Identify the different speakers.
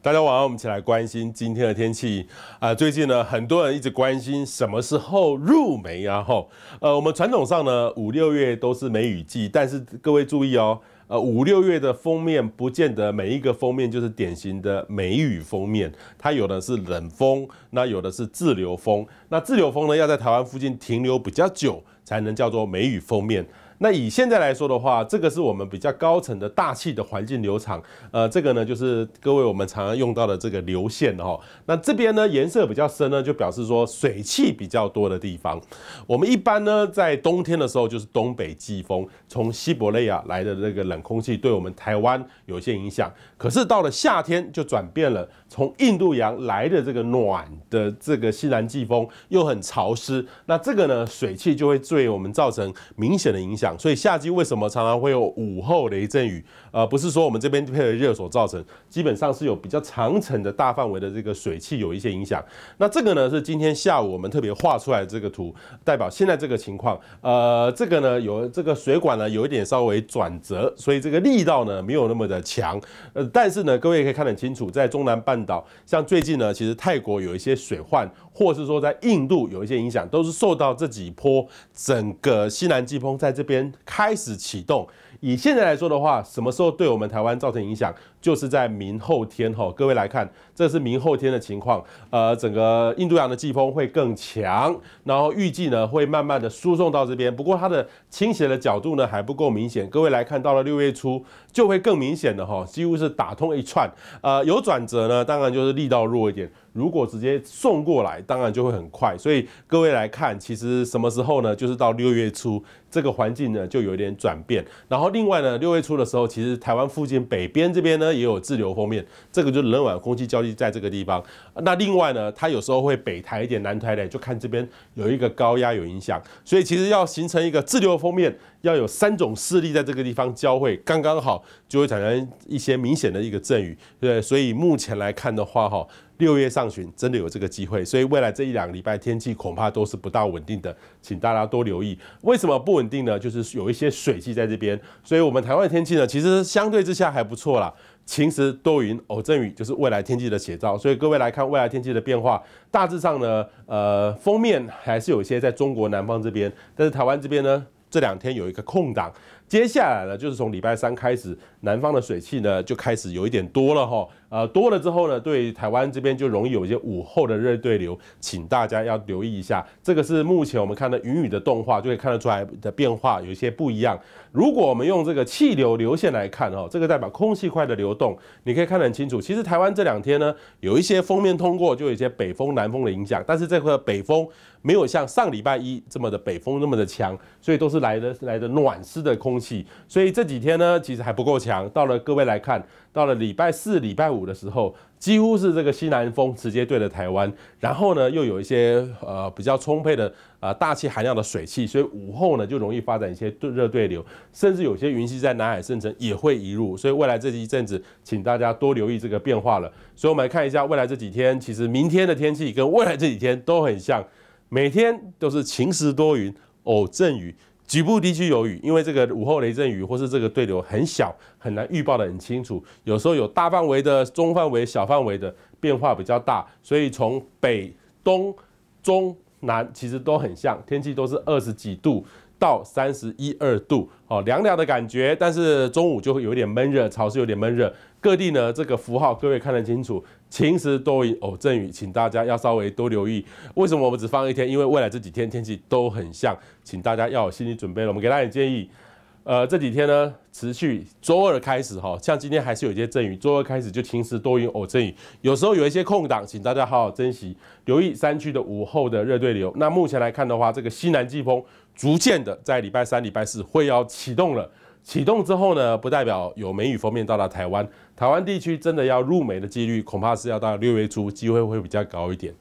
Speaker 1: 大家晚上，我们一起来关心今天的天气啊。最近呢，很多人一直关心什么时候入梅啊？吼，呃，我们传统上呢，五六月都是梅雨季，但是各位注意哦，呃，五六月的封面不见得每一个封面就是典型的梅雨封面，它有的是冷风，那有的是滞留风。那滞留风呢，要在台湾附近停留比较久，才能叫做梅雨封面。那以现在来说的话，这个是我们比较高层的大气的环境流场。呃，这个呢就是各位我们常用到的这个流线哦，那这边呢颜色比较深呢，就表示说水汽比较多的地方。我们一般呢在冬天的时候就是东北季风，从西伯利亚来的这个冷空气对我们台湾有些影响。可是到了夏天就转变了，从印度洋来的这个暖的这个西南季风又很潮湿，那这个呢水汽就会对我们造成明显的影响。所以夏季为什么常常会有午后雷阵雨？呃，不是说我们这边配合热所造成，基本上是有比较长程的大范围的这个水汽有一些影响。那这个呢是今天下午我们特别画出来的这个图，代表现在这个情况。呃，这个呢有这个水管呢有一点稍微转折，所以这个力道呢没有那么的强。呃，但是呢，各位也可以看得清楚，在中南半岛，像最近呢，其实泰国有一些水患。或是说在印度有一些影响，都是受到这几波整个西南季风在这边开始启动。以现在来说的话，什么时候对我们台湾造成影响，就是在明后天哈。各位来看，这是明后天的情况，呃，整个印度洋的季风会更强，然后预计呢会慢慢的输送到这边，不过它的倾斜的角度呢还不够明显。各位来看，到了六月初就会更明显的哈，几乎是打通一串，呃，有转折呢，当然就是力道弱一点。如果直接送过来，当然就会很快。所以各位来看，其实什么时候呢？就是到六月初，这个环境呢就有点转变。然后另外呢，六月初的时候，其实台湾附近北边这边呢也有滞留封面，这个就是冷暖空气交替在这个地方。那另外呢，它有时候会北抬一点、南抬一就看这边有一个高压有影响。所以其实要形成一个滞留封面，要有三种势力在这个地方交汇，刚刚好就会产生一些明显的一个阵雨。对，所以目前来看的话，哈。六月上旬真的有这个机会，所以未来这一两礼拜天气恐怕都是不大稳定的，请大家多留意。为什么不稳定呢？就是有一些水汽在这边，所以我们台湾的天气呢，其实相对之下还不错啦。晴时多云偶阵雨，就是未来天气的写照。所以各位来看未来天气的变化，大致上呢，呃，封面还是有一些在中国南方这边，但是台湾这边呢，这两天有一个空档。接下来呢，就是从礼拜三开始，南方的水汽呢就开始有一点多了哈。呃，多了之后呢，对台湾这边就容易有一些午后的热对流，请大家要留意一下。这个是目前我们看的云雨的动画，就可以看得出来的变化有一些不一样。如果我们用这个气流流线来看哦，这个代表空气块的流动，你可以看得很清楚。其实台湾这两天呢，有一些封面通过，就有一些北风、南风的影响，但是这块北风没有像上礼拜一这么的北风那么的强，所以都是来的来的暖湿的空。气，所以这几天呢，其实还不够强。到了各位来看，到了礼拜四、礼拜五的时候，几乎是这个西南风直接对着台湾，然后呢，又有一些呃比较充沛的呃大气含量的水汽，所以午后呢就容易发展一些对热对流，甚至有些云系在南海生成也会移入。所以未来这一阵子，请大家多留意这个变化了。所以我们来看一下未来这几天，其实明天的天气跟未来这几天都很像，每天都是晴时多云，偶阵雨。局部地区有雨，因为这个午后雷阵雨或是这个对流很小，很难预报得很清楚。有时候有大范围的、中范围、小范围的变化比较大，所以从北、东、中、南其实都很像，天气都是二十几度。到三十一二度，哦，凉凉的感觉，但是中午就会有点闷热，潮湿有点闷热。各地呢，这个符号各位看得清楚，晴时多云偶阵雨，请大家要稍微多留意。为什么我们只放一天？因为未来这几天天气都很像，请大家要有心理准备了。我们给大家建议，呃，这几天呢，持续周二开始哈，像今天还是有一些阵雨，周二开始就晴时多云偶阵雨，有时候有一些空档，请大家好好珍惜，留意山区的午后的热对流。那目前来看的话，这个西南季风。逐渐的，在礼拜三、礼拜四会要启动了。启动之后呢，不代表有梅雨封面到达台湾，台湾地区真的要入梅的几率，恐怕是要到六月初，机会会比较高一点。